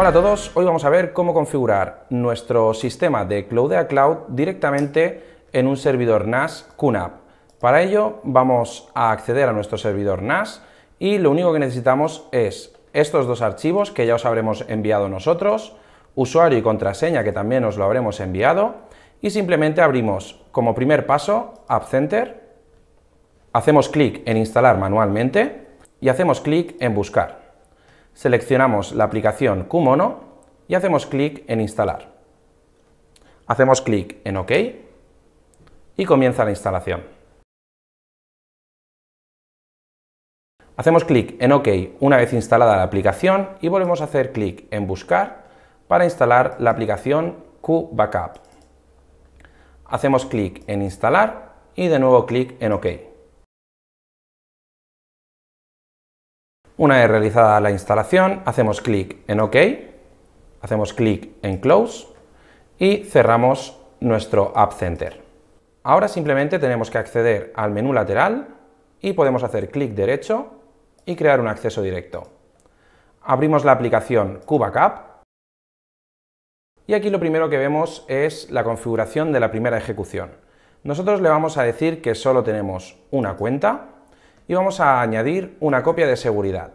Hola a todos, hoy vamos a ver cómo configurar nuestro sistema de Cloudea Cloud directamente en un servidor NAS QNAP. Para ello vamos a acceder a nuestro servidor NAS y lo único que necesitamos es estos dos archivos que ya os habremos enviado nosotros, usuario y contraseña que también os lo habremos enviado y simplemente abrimos como primer paso App Center, hacemos clic en instalar manualmente y hacemos clic en buscar seleccionamos la aplicación QMono y hacemos clic en Instalar. Hacemos clic en OK y comienza la instalación. Hacemos clic en OK una vez instalada la aplicación y volvemos a hacer clic en Buscar para instalar la aplicación Q-Backup. Hacemos clic en Instalar y de nuevo clic en OK. Una vez realizada la instalación, hacemos clic en OK, hacemos clic en Close y cerramos nuestro App Center. Ahora simplemente tenemos que acceder al menú lateral y podemos hacer clic derecho y crear un acceso directo. Abrimos la aplicación CubaCap y aquí lo primero que vemos es la configuración de la primera ejecución. Nosotros le vamos a decir que solo tenemos una cuenta y vamos a añadir una copia de seguridad.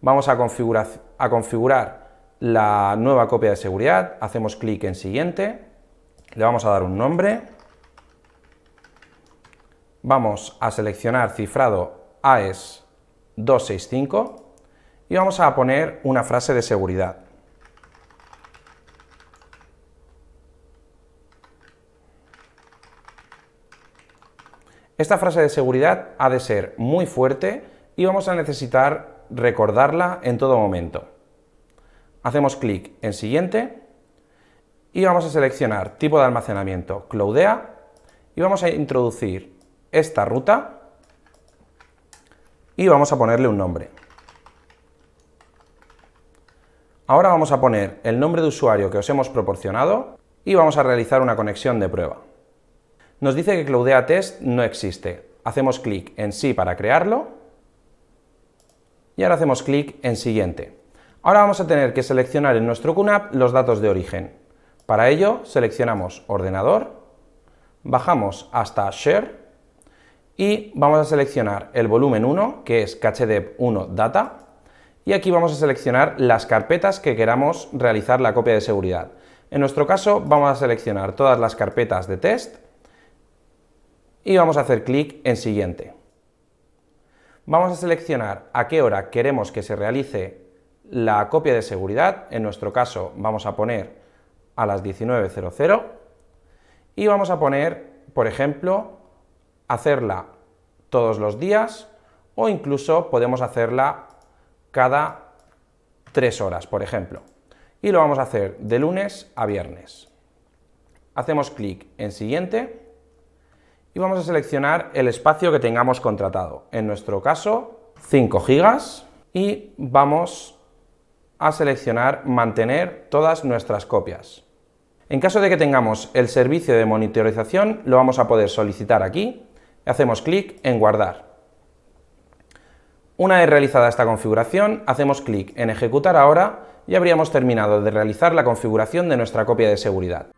Vamos a configurar, la nueva copia de seguridad, hacemos clic en siguiente, le vamos a dar un nombre, vamos a seleccionar cifrado AES 265 y vamos a poner una frase de seguridad. Esta frase de seguridad ha de ser muy fuerte y vamos a necesitar recordarla en todo momento. Hacemos clic en Siguiente y vamos a seleccionar tipo de almacenamiento Cloudea y vamos a introducir esta ruta y vamos a ponerle un nombre. Ahora vamos a poner el nombre de usuario que os hemos proporcionado y vamos a realizar una conexión de prueba. Nos dice que Cloudea Test no existe. Hacemos clic en sí para crearlo y ahora hacemos clic en siguiente. Ahora vamos a tener que seleccionar en nuestro QNAP los datos de origen. Para ello seleccionamos ordenador, bajamos hasta share y vamos a seleccionar el volumen 1 que es cachedev1 data y aquí vamos a seleccionar las carpetas que queramos realizar la copia de seguridad. En nuestro caso vamos a seleccionar todas las carpetas de test y vamos a hacer clic en siguiente. Vamos a seleccionar a qué hora queremos que se realice la copia de seguridad, en nuestro caso vamos a poner a las 19.00 y vamos a poner, por ejemplo, hacerla todos los días o incluso podemos hacerla cada tres horas, por ejemplo. Y lo vamos a hacer de lunes a viernes. Hacemos clic en siguiente vamos a seleccionar el espacio que tengamos contratado. En nuestro caso, 5 gigas y vamos a seleccionar mantener todas nuestras copias. En caso de que tengamos el servicio de monitorización, lo vamos a poder solicitar aquí. Hacemos clic en guardar. Una vez realizada esta configuración, hacemos clic en ejecutar ahora y habríamos terminado de realizar la configuración de nuestra copia de seguridad.